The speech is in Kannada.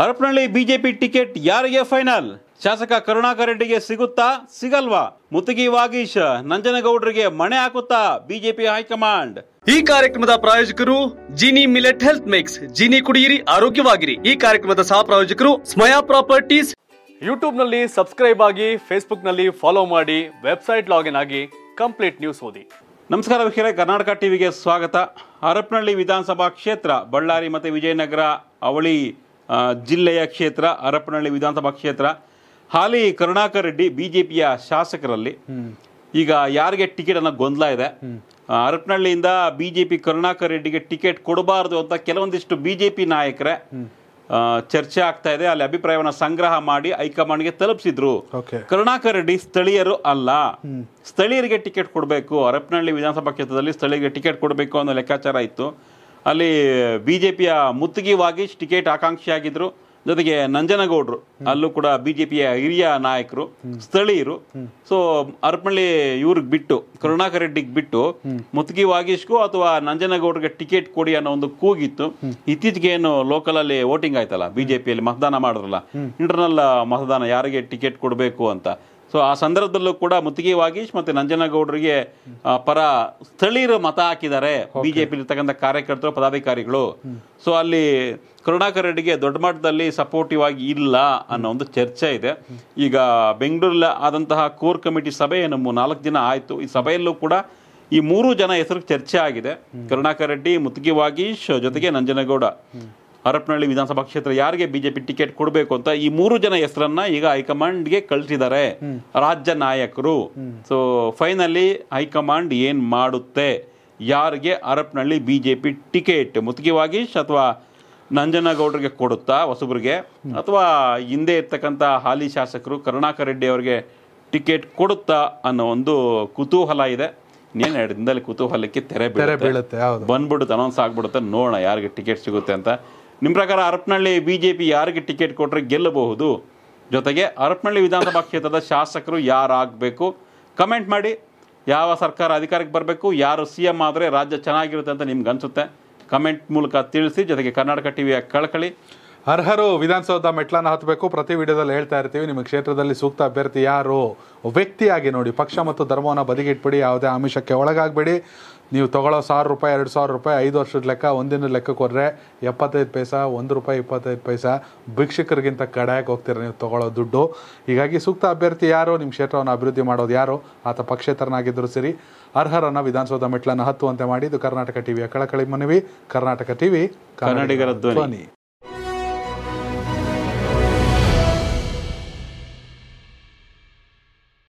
ಹರಪನಹಳ್ಳಿ ಬಿಜೆಪಿ ಟಿಕೆಟ್ ಯಾರಿಗೆ ಫೈನಲ್ ಶಾಸಕ ಕರುಣಾಕರ ರೆಡ್ಡಿಗೆ ಸಿಗುತ್ತಾ ಸಿಗಲ್ವಾ ಮುತುಗಿ ವಾಗೀಶ್ ನಂಜನಗೌಡರಿಗೆ ಮಣೆ ಹಾಕುತ್ತಾ ಬಿಜೆಪಿ ಹೈಕಮಾಂಡ್ ಈ ಕಾರ್ಯಕ್ರಮದ ಪ್ರಾಯೋಜಕರು Gini millet health mix Gini ಕುಡಿಯಿರಿ ಆರೋಗ್ಯವಾಗಿರಿ ಈ ಕಾರ್ಯಕ್ರಮದ ಸಹ ಪ್ರಾಯೋಜಕರು ಸ್ಮಯಾ ಪ್ರಾಪರ್ಟೀಸ್ ಯೂಟ್ಯೂಬ್ ನಲ್ಲಿ ಸಬ್ಸ್ಕ್ರೈಬ್ ಆಗಿ ಫೇಸ್ಬುಕ್ ನಲ್ಲಿ ಫಾಲೋ ಮಾಡಿ ವೆಬ್ಸೈಟ್ ಲಾಗಿನ್ ಆಗಿ ಕಂಪ್ಲೀಟ್ ನ್ಯೂಸ್ ಓದಿ ನಮಸ್ಕಾರ ವೀಕ್ಷಕರೇ ಕರ್ನಾಟಕ ಟಿವಿಗೆ ಸ್ವಾಗತ ಹರಪನಹಳ್ಳಿ ವಿಧಾನಸಭಾ ಕ್ಷೇತ್ರ ಬಳ್ಳಾರಿ ಮತ್ತು ವಿಜಯನಗರ ಅವಳಿ ಜಿಲ್ಲೆಯ ಕ್ಷೇತ್ರ ಹರಪನಹಳ್ಳಿ ವಿಧಾನಸಭಾ ಕ್ಷೇತ್ರ ಹಾಲಿ ಕರುಣಾಕರ್ ರೆಡ್ಡಿ ಬಿಜೆಪಿಯ ಶಾಸಕರಲ್ಲಿ ಈಗ ಯಾರಿಗೆ ಟಿಕೆಟ್ ಅನ್ನೋ ಗೊಂದಲ ಇದೆ ಹರಪನಹಳ್ಳಿಯಿಂದ ಬಿಜೆಪಿ ಕರುಣಾಕರ್ ರೆಡ್ಡಿಗೆ ಟಿಕೆಟ್ ಕೊಡಬಾರದು ಅಂತ ಕೆಲವೊಂದಿಷ್ಟು ಬಿಜೆಪಿ ನಾಯಕರೇ ಚರ್ಚೆ ಆಗ್ತಾ ಇದೆ ಅಲ್ಲಿ ಅಭಿಪ್ರಾಯವನ್ನು ಸಂಗ್ರಹ ಮಾಡಿ ಹೈಕಮಾಂಡ್ಗೆ ತಲುಪಿಸಿದ್ರು ಕರುಣಾಕರ್ ರೆಡ್ಡಿ ಸ್ಥಳೀಯರು ಅಲ್ಲ ಸ್ಥಳೀಯರಿಗೆ ಟಿಕೆಟ್ ಕೊಡಬೇಕು ಹರಪನಹಳ್ಳಿ ವಿಧಾನಸಭಾ ಕ್ಷೇತ್ರದಲ್ಲಿ ಸ್ಥಳೀಯರಿಗೆ ಟಿಕೆಟ್ ಕೊಡಬೇಕು ಅನ್ನೋ ಲೆಕ್ಕಾಚಾರ ಇತ್ತು ಅಲ್ಲಿ ಬಿ ಜೆ ಪಿಯ ವಾಗೀಶ್ ಟಿಕೆಟ್ ಆಕಾಂಕ್ಷಿಯಾಗಿದ್ದರು ಜೊತೆಗೆ ನಂಜನಗೌಡರು ಅಲ್ಲೂ ಕೂಡ ಬಿಜೆಪಿಯ ಹಿರಿಯ ನಾಯಕರು ಸ್ಥಳೀಯರು ಸೊ ಅರ್ಪಳ್ಳಿ ಇವ್ರಿಗೆ ಬಿಟ್ಟು ಕರುಣಾಕರ್ ರೆಡ್ಡಿಗೆ ಬಿಟ್ಟು ಮುತ್ಗಿ ವಾಗೀಶ್ಗೂ ಅಥವಾ ನಂಜನಗೌಡ್ರಿಗೆ ಟಿಕೆಟ್ ಕೊಡಿ ಅನ್ನೋ ಒಂದು ಕೂಗಿತ್ತು ಇತ್ತೀಚೆಗೆ ಏನು ಲೋಕಲ್ ಅಲ್ಲಿ ವೋಟಿಂಗ್ ಆಯ್ತಲ್ಲ ಬಿಜೆಪಿಯಲ್ಲಿ ಮತದಾನ ಮಾಡಿದ್ರಲ್ಲ ಇಂಟರ್ನಲ್ ಮತದಾನ ಯಾರಿಗೆ ಟಿಕೆಟ್ ಕೊಡಬೇಕು ಅಂತ ಸೊ ಆ ಸಂದರ್ಭದಲ್ಲೂ ಕೂಡ ಮುತ್ತಿಗೆ ವಾಗೀಶ್ ಮತ್ತೆ ನಂಜನಗೌಡರಿಗೆ ಪರ ಸ್ಥಳೀಯರು ಮತ ಹಾಕಿದ್ದಾರೆ ಬಿಜೆಪಿ ಇರ್ತಕ್ಕಂಥ ಕಾರ್ಯಕರ್ತರು ಪದಾಧಿಕಾರಿಗಳು ಸೊ ಅಲ್ಲಿ ಕರುಣಾಕರ್ ರೆಡ್ಡಿಗೆ ದೊಡ್ಡ ಮಟ್ಟದಲ್ಲಿ ಸಪೋರ್ಟಿವ್ ಆಗಿ ಇಲ್ಲ ಅನ್ನೋ ಒಂದು ಚರ್ಚೆ ಇದೆ ಈಗ ಬೆಂಗಳೂರಲ್ಲಿ ಆದಂತಹ ಕೋರ್ ಕಮಿಟಿ ಸಭೆ ನಮ್ಮ ನಾಲ್ಕು ದಿನ ಆಯಿತು ಈ ಸಭೆಯಲ್ಲೂ ಕೂಡ ಈ ಮೂರು ಜನ ಹೆಸರು ಚರ್ಚೆ ಆಗಿದೆ ಕರುಣಾಕರ್ ರೆಡ್ಡಿ ಮುತ್ತಿಗೆ ವಾಗೀಶ್ ಜೊತೆಗೆ ನಂಜನಗೌಡ ಹರಪನಹಳ್ಳಿ ವಿಧಾನಸಭಾ ಕ್ಷೇತ್ರ ಯಾರಿಗೆ ಬಿಜೆಪಿ ಟಿಕೆಟ್ ಕೊಡಬೇಕು ಅಂತ ಈ ಮೂರು ಜನ ಹೆಸರನ್ನ ಈಗ ಹೈಕಮಾಂಡ್ಗೆ ಕಳಿಸಿದ್ದಾರೆ ರಾಜ್ಯ ನಾಯಕರು ಸೊ ಫೈನಲಿ ಹೈಕಮಾಂಡ್ ಏನ್ ಮಾಡುತ್ತೆ ಯಾರಿಗೆ ಹರಪನಹಳ್ಳಿ ಬಿಜೆಪಿ ಟಿಕೆಟ್ ವಾಗೀಶ್ ಅಥವಾ ನಂಜನಗೌಡರಿಗೆ ಕೊಡುತ್ತಾ ಹೊಸಬ್ರಿಗೆ ಅಥವಾ ಹಿಂದೆ ಇರ್ತಕ್ಕಂಥ ಹಾಲಿ ಶಾಸಕರು ಕರುಣಾಕರ ರೆಡ್ಡಿ ಅವರಿಗೆ ಟಿಕೆಟ್ ಕೊಡುತ್ತಾ ಅನ್ನೋ ಒಂದು ಕುತೂಹಲ ಇದೆ ಇನ್ನೇನು ಎರಡು ದಿನದಲ್ಲಿ ಕುತೂಹಲಕ್ಕೆ ತೆರೆ ಬೀಳುತ್ತೆ ಬಂದ್ಬಿಡುತ್ತೆ ಅನೌನ್ಸ್ ಆಗ್ಬಿಡುತ್ತೆ ನೋಡೋಣ ಯಾರಿಗೆ ಟಿಕೆಟ್ ಸಿಗುತ್ತೆ ಅಂತ ನಿಮ್ಮ ಪ್ರಕಾರ ಹರಪನಹಳ್ಳಿ ಬಿ ಜೆ ಪಿ ಯಾರಿಗೆ ಟಿಕೆಟ್ ಕೊಟ್ಟರೆ ಗೆಲ್ಲಬಹುದು ಜೊತೆಗೆ ಹರಪನಹಳ್ಳಿ ವಿಧಾನಸಭಾ ಕ್ಷೇತ್ರದ ಶಾಸಕರು ಯಾರಾಗಬೇಕು ಕಮೆಂಟ್ ಮಾಡಿ ಯಾವ ಸರ್ಕಾರ ಅಧಿಕಾರಕ್ಕೆ ಬರಬೇಕು ಯಾರು ಸಿ ಎಮ್ ಆದರೆ ರಾಜ್ಯ ಚೆನ್ನಾಗಿರುತ್ತೆ ಅಂತ ನಿಮ್ಗೆ ಅನಿಸುತ್ತೆ ಕಮೆಂಟ್ ಮೂಲಕ ತಿಳಿಸಿ ಜೊತೆಗೆ ಕರ್ನಾಟಕ ಟಿ ವಿಯ ಕಳಕಳಿ ಅರ್ಹರು ವಿಧಾನಸೌಧ ಮೆಟ್ಲನ್ನು ಹತ್ತಬೇಕು ಪ್ರತಿ ವಿಡಿಯೋದಲ್ಲಿ ಹೇಳ್ತಾ ಇರ್ತೀವಿ ನಿಮ್ಮ ಕ್ಷೇತ್ರದಲ್ಲಿ ಸೂಕ್ತ ಅಭ್ಯರ್ಥಿ ಯಾರು ವ್ಯಕ್ತಿಯಾಗಿ ನೋಡಿ ಪಕ್ಷ ಮತ್ತು ಧರ್ಮವನ್ನು ಬದಿಗಿಟ್ಬಿಡಿ ಯಾವುದೇ ಆಮಿಷಕ್ಕೆ ಒಳಗಾಗಬೇಡಿ ನೀವು ತೊಗೊಳ್ಳೋ ಸಾವಿರ ರೂಪಾಯಿ ಎರಡು ಸಾವಿರ ರೂಪಾಯಿ ಐದು ವರ್ಷದ ಲೆಕ್ಕ ಒಂದಿನ ಲೆಕ್ಕಕ್ಕೆ ಹೋದರೆ ಎಪ್ಪತ್ತೈದು ಪೈಸಾ ಒಂದು ರೂಪಾಯಿ ಇಪ್ಪತ್ತೈದು ಪೈಸಾ ಭಿಕ್ಷಕರಿಗಿಂತ ಕಡಾಯಕ್ಕೆ ಹೋಗ್ತೀರ ನೀವು ತೊಗೊಳ್ಳೋ ದುಡ್ಡು ಹೀಗಾಗಿ ಸೂಕ್ತ ಅಭ್ಯರ್ಥಿ ಯಾರು ನಿಮ್ಮ ಕ್ಷೇತ್ರವನ್ನು ಅಭಿವೃದ್ಧಿ ಮಾಡೋದು ಯಾರು ಆತ ಪಕ್ಷೇತರನಾಗಿದ್ದರೂ ಸರಿ ಅರ್ಹರನ್ನು ವಿಧಾನಸೌಧ ಮೆಟ್ಲನ್ನು ಹತ್ತುವಂತೆ ಮಾಡಿದ್ದು ಕರ್ನಾಟಕ ಟಿವಿಯ ಕಳಕಳಿ ಮನವಿ ಕರ್ನಾಟಕ ಟಿವಿ ಕನ್ನಡಿಗರ ಧ್ವನಿ